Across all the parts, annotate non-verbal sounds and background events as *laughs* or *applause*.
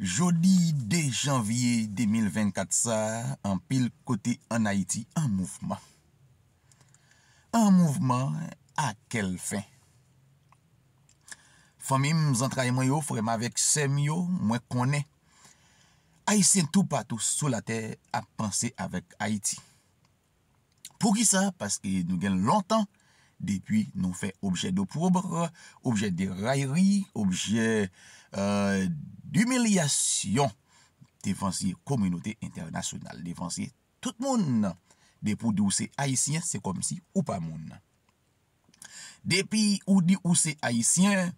Jodi de janvye 2024 sa, an pil kote an Haiti, an moufman. An moufman a kel fin? Fami m zantraye mwen yo, fwere ma vek sem yo, mwen konen. Ayesen tou patou sou la ter a panse avek Haiti. Pou ki sa, paske nou gen lontan, Depi nou fe obje de probre, obje de rayri, obje euh, d'umilyasyon defansye kominote internasyonal. Defansye tout moun. Depi ou di ou se haisyen, se kom si ou pa moun. Depi ou di ou se haisyen,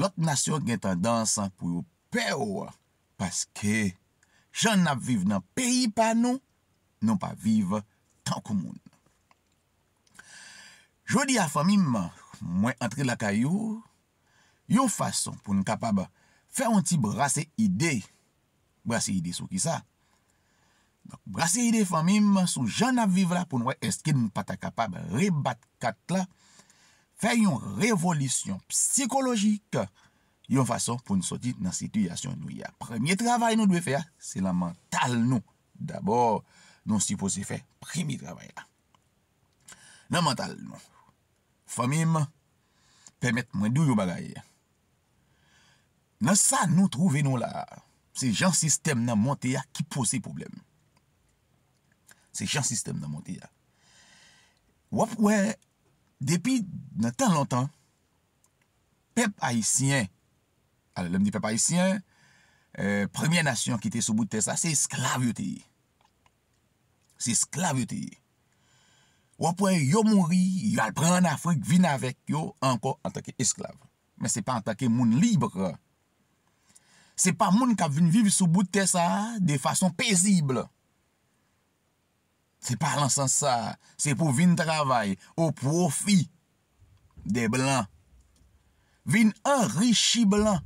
lot nasyon gen tendanse pou yo pe ou. Paske jan ap vive nan peyi pa nou, nou pa vive tank moun. Jodi a famim, mwen entre la kayou, yon fason pou n kapab fè yon ti brase ide, brase ide sou ki sa, brase ide famim sou jan ap vive la pou nou wè eske n pata kapab rebat kat la, fè yon revolisyon psikologik, yon fason pou n soti nan sityasyon nou ya. Premye travay nou dwe fè ya, se la mantal nou. Dabor, nou si posi fè premi travay ya. La mantal nou. Fomim, pemet mwen dou yo bagay. Nan sa nou trouven nou la, se jan sistem nan monte ya ki pose problem. Se jan sistem nan monte ya. Wap we, depi nan tan lontan, pep Haitien, ale lèm di pep Haitien, eh, premier nation ki te souboute sa, se esklavye te yi. Se esklavye te yi. Ou apre yo mouri, yo alpre an Afrik vin avek yo anko an takke esklave. Men se pa an takke moun libre. Se pa moun kap vin viv sou bout te sa de fason pezible. Se pa lan san sa, se pou vin travay ou profi de blan. Vin an rishi blan.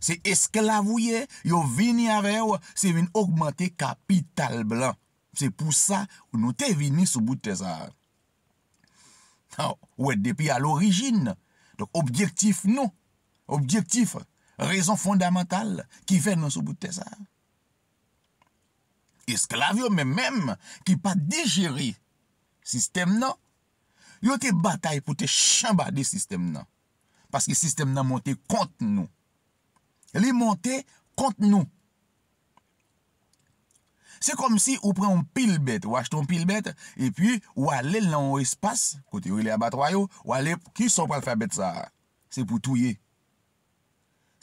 Se esklave ouye, yo vin yare ou, se vin augmente kapital blan. Se pou sa ou non. nou non. te vini sou bout te zar. Ou et depi al orijin. Dok objektif nou. Objektif, rezon fondamental ki ven nou sou bout te zar. Esklavyo men menm ki pa digeri sistem nou. Yo te batay pou te chamba de non. sistem nou. Paske sistem nou monte kont nou. Li monte kont nou. Se kom si ou pren ou pil bet, ou achetoun pil bet, e pi ou ale l nan ou espas, kote non. ou il e abat rayo, ou ale ki son pral fa bet sa, se pou touye.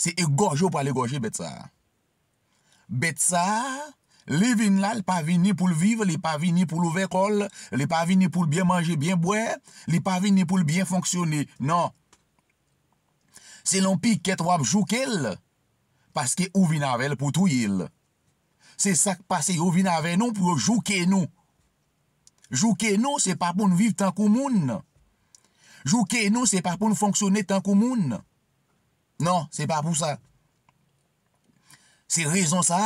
Se egorjo pral egorje bet sa. Bet sa, li vin la, li pa vini pou l viv, li pa vini pou l ouvekol, li pa vini pou l byen manje, byen bwe, li pa vini pou l byen fonksyonne, nan. Se l an pi ket wap joukel, paske ou vin avel pou touye l. Se sak pase yo vin ave nou pou jouke nou. Jouke nou se pa pou nou viv tan kou moun nan. Jouke nou se pa pou nou fonksyone tan kou moun nan. Nan, se pa pou sa. Se rezon sa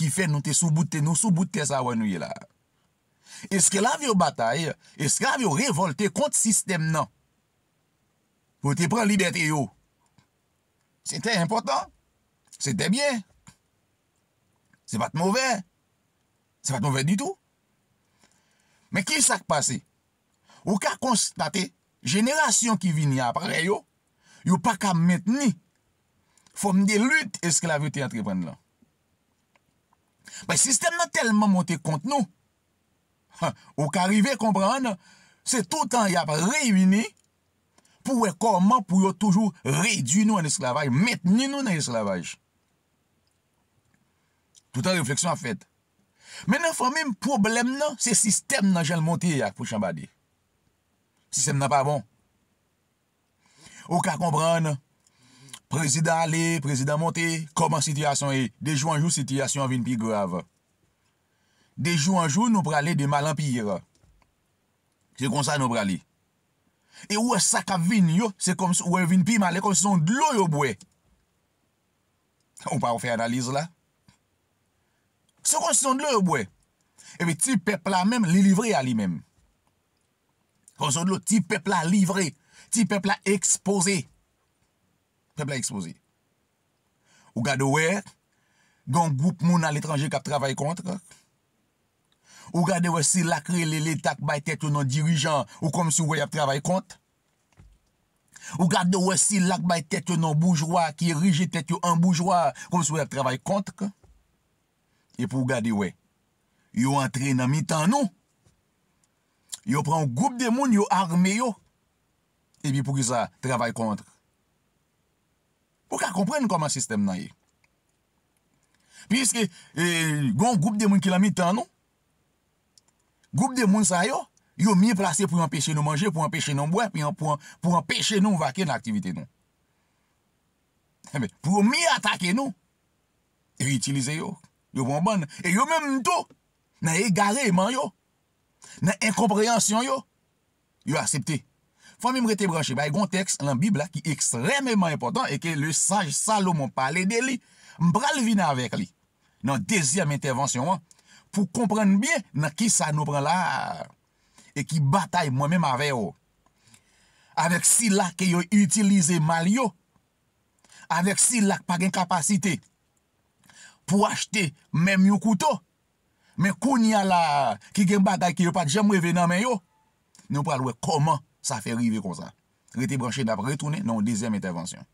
ki fe nou te souboute nou, souboute sa wanouye la. Eske la vyo batay, eske la vyo revolte kont sistem nan. Pou te pran libet yo. Se te important, se te byen. Se pa te mouve, se pa te mouve di tou. Men ki sak pase? Ou ka konstate, jenerasyon ki vini apare yo, yo pa ka metni, fom de lut esklavite antreprendlan. Ben, sistem nan telman monte kont nou, *laughs* ou ka rive kompran, se toutan ya pa revini, pouwe koman pouwe toujou redwi nou an esklavaj, metni nou nan esklavaj. Tout an refleksyon an fèt. Men an fò mèm problem nan, se sistem nan jèl montè ya pou chanba di. Sistem nan pa bon. Ou ka kompran, prezident alè, prezident montè, koman situasyon e, dejou anjou situasyon vin pi grav. Dejou anjou nou pralè de malan pi yè. Se konsan nou pralè. E ou e sakav vin yo, se konsan ou e vin pi malè, konsan dlo yo bwe. Ou pa ou fè analiz la, Se kon son do lè ou bwe, ewe ti pepla mèm li livre a li mèm. Kon son do ti pepla livre, ti pepla expose. Pepla expose. Ou gade wè, don goup moun al etranje kap travay kont, kwa. Ou gade wè si lakre lè lè tak bay tet yo nan dirijan, ou kom si wè yap travay kont. Ou gade wè si lak bay tet yo nan boujwa, ki rije tet yo an boujwa, kom si wè yap travay kont, kwa. E pou gade wè, yo antre nan mi tan nou, yo pran ou goup de moun yo arme yo, e bi pou ki sa travay kontre. Pou ka komprenn koman sistem nan ye. Piske, e, goun goup de moun ki la mi tan nou, goup de moun sa yo, yo mi plase pou yon peche nou manje, pou yon peche nou mwen, pou yon peche nou vake nan aktivite nou. Eh pou yon mi atake nou, yo itilize yo. yo bon bon, e yo men mtou, nan e gareman yo, nan enkompreyansyon yo, yo asepte. Fon mi mre te branche, ba yon tekst, lan bib la ki ekstrememan impotant, e ke le saj salo moun pale de li, mbral vina avek li, nan deziam entevansyon wan, pou komprenn bien nan ki sa nou pran la, e ki batay mwen men ma veyo, avek si la ke yo utilize mal yo, avek si la pa gen kapasite, pou achte men myou koutou. Men kou ni ala ki gen bagay ki yo pat jem we venan men yo. Nou pralwe koman sa fe rive kon sa. Reti branchen ap retounen nou dezem intervensyon.